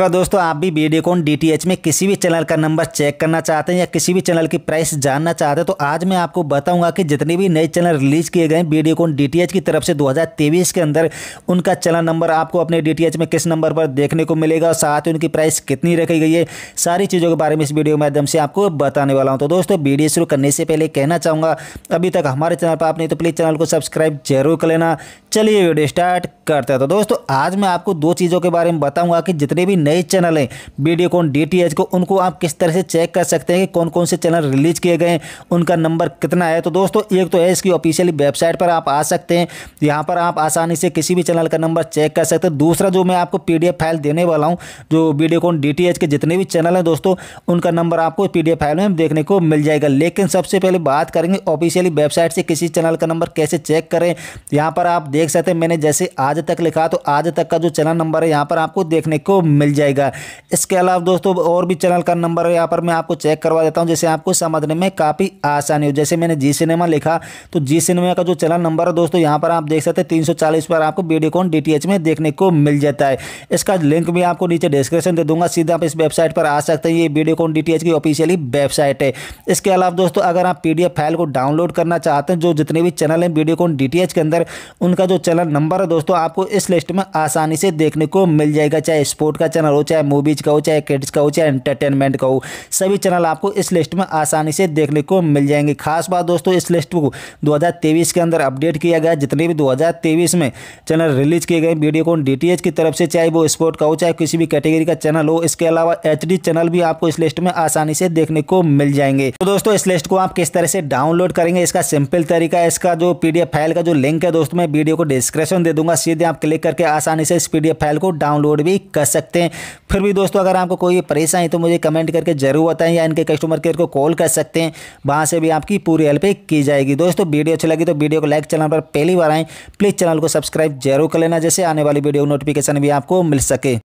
अगर दोस्तों आप भी वीडियोकॉन डी में किसी भी चैनल का नंबर चेक करना चाहते हैं या किसी भी चैनल की प्राइस जानना चाहते हैं तो आज मैं आपको बताऊंगा कि जितने भी नए चैनल रिलीज किए गए वीडियोकॉन टी की तरफ से 2023 के अंदर उनका चैनल नंबर आपको अपने डी में किस नंबर पर देखने को मिलेगा और साथ ही उनकी प्राइस कितनी रखी गई है सारी चीज़ों के बारे में इस वीडियो के माध्यम से आपको बताने वाला हूँ तो दोस्तों वीडियो शुरू करने से पहले कहना चाहूँगा अभी तक हमारे चैनल पर आपने तो प्लीज़ चैनल को सब्सक्राइब जरूर कर लेना चलिए वीडियो स्टार्ट करते हैं तो दोस्तों आज मैं आपको दो चीज़ों के बारे में बताऊंगा कि जितने भी नए चैनल हैं वीडियोकॉन डी को उनको आप किस तरह से चेक कर सकते हैं कि कौन कौन से चैनल रिलीज किए गए हैं उनका नंबर कितना है तो दोस्तों एक तो है इसकी ऑफिशियली वेबसाइट पर आप आ सकते हैं यहाँ पर आप आसानी से किसी भी चैनल का नंबर चेक कर सकते हैं दूसरा जो मैं आपको पी फाइल देने वाला हूँ जो वीडियोकॉन डी के जितने भी चैनल हैं दोस्तों उनका नंबर आपको पी फाइल में देखने को मिल जाएगा लेकिन सबसे पहले बात करेंगे ऑफिशियली वेबसाइट से किसी चैनल का नंबर कैसे चेक करें यहाँ पर आप देख सकते हैं मैंने जैसे आज तक लिखा तो आज तक का जो चैनल नंबर है यहाँ पर आपको देखने को मिल जाएगा इसके अलावा दोस्तों और भी चैनल का नंबर है यहाँ पर मैं आपको चेक करवा देता हूँ जैसे आपको समझने में काफ़ी आसानी हो जैसे मैंने जी सिनेमा लिखा तो जी सिनेमा का जो चैनल नंबर है दोस्तों यहाँ पर आप देख सकते हैं तीन पर आपको वीडियोकॉन डी में देखने को मिल जाता है इसका लिंक भी आपको नीचे डिस्क्रिप्शन दे दूंगा सीधा आप इस वेबसाइट पर आ सकते हैं ये वीडियोकॉन डी की ऑफिशियली वेबसाइट है इसके अलावा दोस्तों अगर आप पी फाइल को डाउनलोड करना चाहते हैं जो जितने भी चैनल हैं वीडियोकॉन डी के अंदर उनका जो चैनल नंबर है दोस्तों आप आपको इस लिस्ट में आसानी से देखने को मिल जाएगा चाहे स्पोर्ट का चैनल हो चाहे मूवीज़ का हो चाहे किड्स का हो चाहे एंटरटेनमेंट का हो सभी चैनल आपको इस लिस्ट में आसानी से देखने को मिल जाएंगे खास बात दोस्तों इस लिस्ट को दो के अंदर अपडेट किया गया जितने भी दो में चैनल रिलीज किए गए वीडियोकॉन डीटीएच की तरफ से चाहे वो स्पोर्ट का हो चाहे किसी भी कैटेगरी का चैनल हो इसके अलावा एच चैनल भी आपको इस लिस्ट में आसानी से देखने को मिल जाएंगे तो दोस्तों इस लिस्ट को आप किस तरह से डाउनलोड करेंगे इसका सिंपल तरीका इसका जो पीडीएफ फाइल का जो लिंक है दोस्तों मैं वीडियो को डिस्क्रिप्शन दे दूंगा सीधे आप क्लिक करके आसानी से इस पी फाइल को डाउनलोड भी कर सकते हैं फिर भी दोस्तों अगर आपको कोई परेशानी तो मुझे कमेंट करके जरूर बताएं या इनके कस्टमर केयर को कॉल कर सकते हैं वहाँ से भी आपकी पूरी हेल्प की जाएगी दोस्तों वीडियो अच्छी लगी तो वीडियो को लाइक चैनल पर पहली बार आएँ प्लीज़ चैनल को सब्सक्राइब जरूर कर लेना जैसे आने वाली वीडियो नोटिफिकेशन भी आपको मिल सके